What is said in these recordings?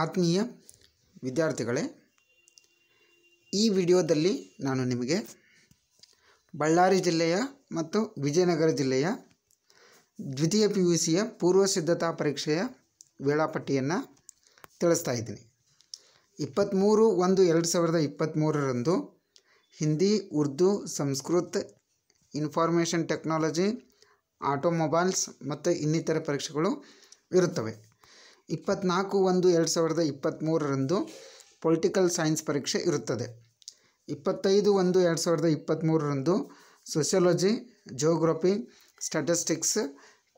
ಆತ್ಮೀಯ ವಿದ್ಯಾರ್ಥಿಗಳೇ ಈ ವಿಡಿಯೋದಲ್ಲಿ ನಾನು ನಿಮಗೆ ಬಳ್ಳಾರಿ ಜಿಲ್ಲೆಯ ಮತ್ತು ವಿಜಯನಗರ ಜಿಲ್ಲೆಯ ದ್ವಿತೀಯ ಪಿ ಯು ಸಿಯ ಪೂರ್ವ ಸಿದ್ಧತಾ ಪರೀಕ್ಷೆಯ ವೇಳಾಪಟ್ಟಿಯನ್ನು ತಿಳಿಸ್ತಾ ಇದ್ದೀನಿ ಇಪ್ಪತ್ತ್ಮೂರು ಒಂದು ಎರಡು ಸಾವಿರದ ಇಪ್ಪತ್ತ್ಮೂರರಂದು Hindi Urdu Sanskrit information technology automobiles ಮತ್ತು ಇನ್ನಿತರ ಪರೀಕ್ಷೆಗಳು ಇರುತ್ತವೆ ಇಪ್ಪತ್ತ್ನಾಲ್ಕು ಒಂದು ಎರಡು ಸಾವಿರದ ಇಪ್ಪತ್ತ್ಮೂರರಂದು ಪೊಲಿಟಿಕಲ್ ಸೈನ್ಸ್ ಪರೀಕ್ಷೆ ಇರುತ್ತದೆ ಇಪ್ಪತ್ತೈದು ಒಂದು ಎರಡು ಸಾವಿರದ ಇಪ್ಪತ್ತ್ಮೂರರಂದು ಸೋಷಿಯಾಲಜಿ ಜೋಗ್ರಫಿ ಸ್ಟ್ಯಾಟಿಸ್ಟಿಕ್ಸ್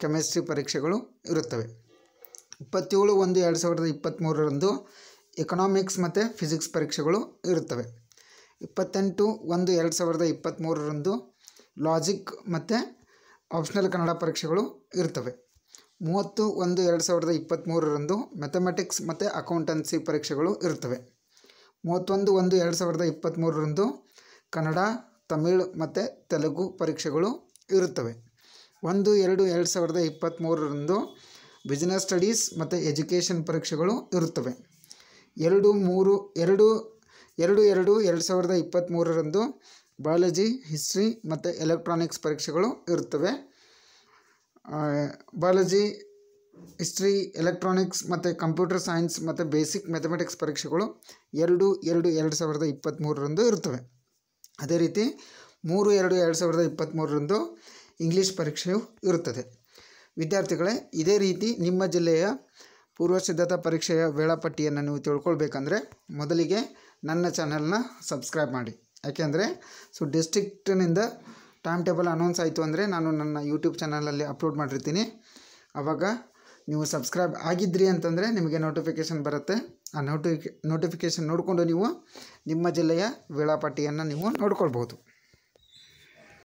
ಕೆಮಿಸ್ಟ್ರಿ ಪರೀಕ್ಷೆಗಳು ಇರುತ್ತವೆ ಇಪ್ಪತ್ತೇಳು ಒಂದು ಎರಡು ಸಾವಿರದ ಇಪ್ಪತ್ತ್ಮೂರರಂದು ಎಕನಾಮಿಕ್ಸ್ ಮತ್ತು ಫಿಸಿಕ್ಸ್ ಪರೀಕ್ಷೆಗಳು ಇರುತ್ತವೆ ಇಪ್ಪತ್ತೆಂಟು ಒಂದು ಎರಡು ಸಾವಿರದ ಇಪ್ಪತ್ತ್ಮೂರರಂದು ಲಾಜಿಕ್ ಮತ್ತು ಆಪ್ಷನಲ್ ಕನ್ನಡ ಪರೀಕ್ಷೆಗಳು ಇರ್ತವೆ ಮೂವತ್ತು ಒಂದು ಎರಡು ಸಾವಿರದ ಇಪ್ಪತ್ತ್ಮೂರರಂದು ಮೆಥಮೆಟಿಕ್ಸ್ ಮತ್ತು ಅಕೌಂಟೆನ್ಸಿ ಪರೀಕ್ಷೆಗಳು ಇರ್ತವೆ ಮೂವತ್ತೊಂದು ಒಂದು ಎರಡು ಸಾವಿರದ ಇಪ್ಪತ್ತ್ಮೂರರಂದು ಕನ್ನಡ ತಮಿಳ್ ಮತ್ತು ತೆಲುಗು ಪರೀಕ್ಷೆಗಳು ಇರುತ್ತವೆ ಒಂದು ಎರಡು ಎರಡು ಸಾವಿರದ ಇಪ್ಪತ್ತ್ಮೂರರಂದು ಬಿಸ್ನೆಸ್ ಸ್ಟಡೀಸ್ ಮತ್ತು ಎಜುಕೇಷನ್ ಪರೀಕ್ಷೆಗಳು ಇರುತ್ತವೆ ಎರಡು ಮೂರು ಎರಡು ಎರಡು ಎರಡು ಎರಡು ಸಾವಿರದ ಇಪ್ಪತ್ತ್ಮೂರರಂದು ಬಯಾಲಜಿ ಹಿಸ್ಟ್ರಿ ಮತ್ತು ಎಲೆಕ್ಟ್ರಾನಿಕ್ಸ್ ಪರೀಕ್ಷೆಗಳು ಇರುತ್ತವೆ ಬಯಾಲಜಿ ಹಿಸ್ಟ್ರಿ ಎಲೆಕ್ಟ್ರಾನಿಕ್ಸ್ ಮತ್ತು ಕಂಪ್ಯೂಟರ್ ಸೈನ್ಸ್ ಮತ್ತು ಬೇಸಿಕ್ ಮ್ಯಾಥಮೆಟಿಕ್ಸ್ ಪರೀಕ್ಷೆಗಳು ಎರಡು ಎರಡು ಎರಡು ಸಾವಿರದ ಇಪ್ಪತ್ತ್ಮೂರರಂದು ಇರುತ್ತವೆ ಅದೇ ರೀತಿ ಮೂರು ಎರಡು ಎರಡು ಸಾವಿರದ ಇಪ್ಪತ್ತ್ಮೂರರಂದು ಇಂಗ್ಲೀಷ್ ಪರೀಕ್ಷೆಯು ಇರುತ್ತದೆ ವಿದ್ಯಾರ್ಥಿಗಳೇ ಇದೇ ರೀತಿ ನಿಮ್ಮ ಜಿಲ್ಲೆಯ ಪೂರ್ವ ಸಿದ್ಧತಾ ಪರೀಕ್ಷೆಯ ವೇಳಾಪಟ್ಟಿಯನ್ನು ನೀವು ತಿಳ್ಕೊಳ್ಬೇಕಂದ್ರೆ ಮೊದಲಿಗೆ ನನ್ನ ಚಾನಲ್ನ ಸಬ್ಸ್ಕ್ರೈಬ್ ಮಾಡಿ ಯಾಕೆಂದರೆ ಸೊ ಡಿಸ್ಟಿಕ್ಟಿನಿಂದ ಟೈಮ್ ಟೇಬಲ್ ಅನೌನ್ಸ್ ಆಯಿತು ಅಂದರೆ ನಾನು ನನ್ನ ಯೂಟ್ಯೂಬ್ ಚಾನಲಲ್ಲಿ ಅಪ್ಲೋಡ್ ಮಾಡಿರ್ತೀನಿ ಆವಾಗ ನೀವು ಸಬ್ಸ್ಕ್ರೈಬ್ ಆಗಿದ್ರಿ ಅಂತಂದರೆ ನಿಮಗೆ ನೋಟಿಫಿಕೇಷನ್ ಬರುತ್ತೆ ಆ ನೋಟಿಫಿ ನೋಟಿಫಿಕೇಷನ್ ನೋಡಿಕೊಂಡು ನೀವು ನಿಮ್ಮ ಜಿಲ್ಲೆಯ ವೇಳಾಪಟ್ಟಿಯನ್ನು ನೀವು ನೋಡ್ಕೊಳ್ಬೋದು